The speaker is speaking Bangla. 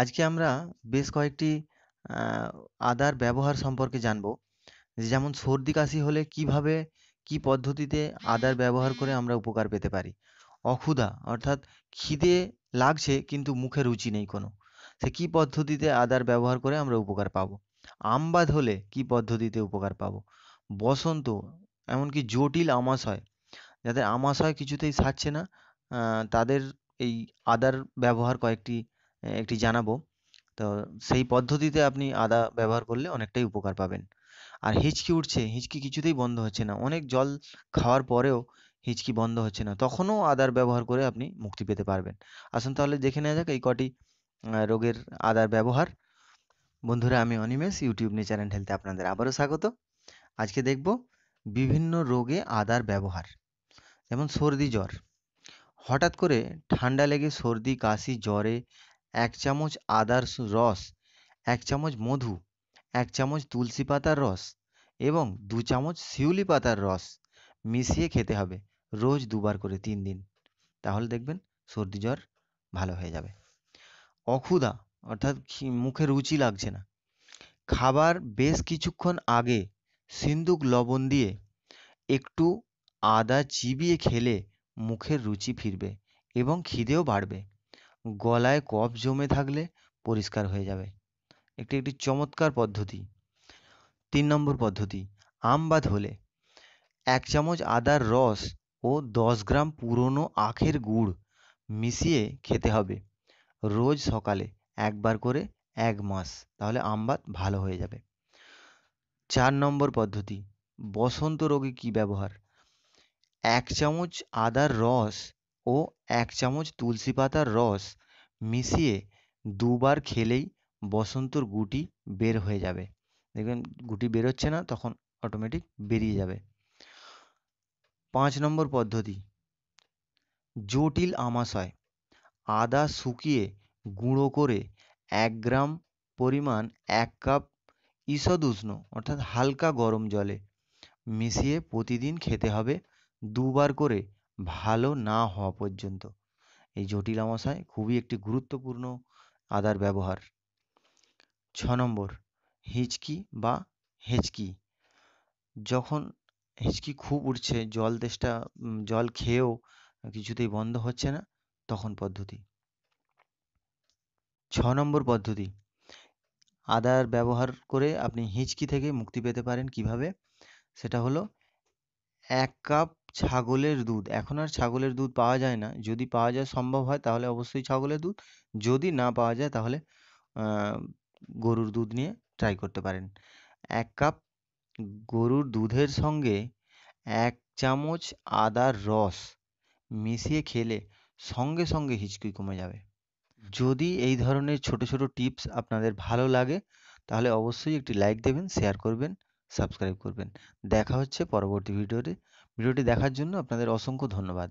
আজকে আমরা বেশ কয়েকটি আদার ব্যবহার সম্পর্কে জানব যেমন সর্দি কাশি হলে কিভাবে কি পদ্ধতিতে আদার ব্যবহার করে আমরা উপকার পেতে পারি অক্ষুধা অর্থাৎ খিদে লাগছে কিন্তু মুখে রুচি নেই কোনো সে কি পদ্ধতিতে আদার ব্যবহার করে আমরা উপকার পাবো আমবাদ হলে কি পদ্ধতিতে উপকার পাবো বসন্ত এমনকি জটিল আমাশয় যাদের আমাশয় কিছুতেই সারছে না তাদের এই আদার ব্যবহার কয়েকটি একটি জানাবো তো সেই পদ্ধতিতে আপনি আদা ব্যবহার করলে অনেকটাই উপকার পাবেন আর হিচকি উঠছে হিচকি কিছুতেই বন্ধ হচ্ছে না অনেক জল খাওয়ার পরেও হিচকি বন্ধ হচ্ছে না তখনও আদার ব্যবহার করে আপনি মুক্তি পেতে পারবেন আসুন তাহলে দেখে নেওয়া যাক এই কটি রোগের আদার ব্যবহার বন্ধুরা আমি অনিমেষ ইউটিউব নেচার চ্যানেল হেলথে আপনাদের আবারও স্বাগত আজকে দেখব বিভিন্ন রোগে আদার ব্যবহার যেমন সর্দি জ্বর হঠাৎ করে ঠান্ডা লেগে সর্দি কাশি জ্বরে এক চামচ আদার রস এক চামচ মধু এক চামচ তুলসী পাতার রস এবং দু চামচ শিউলি পাতার রস মিশিয়ে খেতে হবে রোজ দুবার করে তিন দিন তাহলে দেখবেন সর্দি জ্বর ভালো হয়ে যাবে অখুদা অর্থাৎ মুখে রুচি লাগছে না খাবার বেশ কিছুক্ষণ আগে সিন্দুক লবণ দিয়ে একটু আদা চিবিয়ে খেলে মুখের রুচি ফিরবে এবং খিদেও বাড়বে গলায় কফ জমে থাকলে পরিষ্কার হয়ে যাবে একটি একটি চমৎকার পদ্ধতি তিন নম্বর পদ্ধতি আম বা ধলে এক চামচ আদার রস ও দশ গ্রাম পুরনো আখের গুড় মিশিয়ে খেতে হবে রোজ সকালে একবার করে এক মাস তাহলে আমবাত ভালো হয়ে যাবে চার নম্বর পদ্ধতি বসন্ত রোগে কী ব্যবহার এক চামচ আদার রস ও এক চামচ তুলসী পাতার রস মিশিয়ে দুবার খেলেই বসন্তর গুটি বের হয়ে যাবে দেখবেন গুটি বেরোচ্ছে না তখন অটোমেটিক বেরিয়ে যাবে পাঁচ নম্বর পদ্ধতি জটিল আমাশয় আদা শুকিয়ে গুঁড়ো করে এক গ্রাম পরিমাণ এক কাপ ঈষদ উষ্ণ অর্থাৎ হালকা গরম জলে মিশিয়ে প্রতিদিন খেতে হবে দুবার করে ভালো না হওয়া পর্যন্ত এই জটিল আমাশয় খুবই একটি গুরুত্বপূর্ণ আদার ব্যবহার ছ নম্বর হিঁচকি বা হেঁচকি যখন হিচকি খুব উঠছে জল তেষ্টা জল খেয়েও কিছুতেই বন্ধ হচ্ছে না তখন পদ্ধতি ছ নম্বর পদ্ধতি আদার ব্যবহার করে আপনি হিঁচকি থেকে মুক্তি পেতে পারেন কিভাবে সেটা হলো এক কাপ ছাগলের দুধ এখন আর ছাগলের দুধ পাওয়া যায় না যদি পাওয়া যায় সম্ভব হয় তাহলে অবশ্যই ছাগলের দুধ যদি না পাওয়া যায় তাহলে গরুর দুধ নিয়ে ট্রাই করতে পারেন এক কাপ গরুর দুধের সঙ্গে এক চামচ আদার রস মিশিয়ে খেলে সঙ্গে সঙ্গে হিচকি কমে যাবে যদি এই ধরনের ছোট ছোট টিপস আপনাদের ভালো লাগে তাহলে অবশ্যই একটি লাইক দেবেন শেয়ার করবেন সাবস্ক্রাইব করবেন দেখা হচ্ছে পরবর্তী ভিডিওতে ভিডিওটি দেখার জন্য আপনাদের অসংখ্য ধন্যবাদ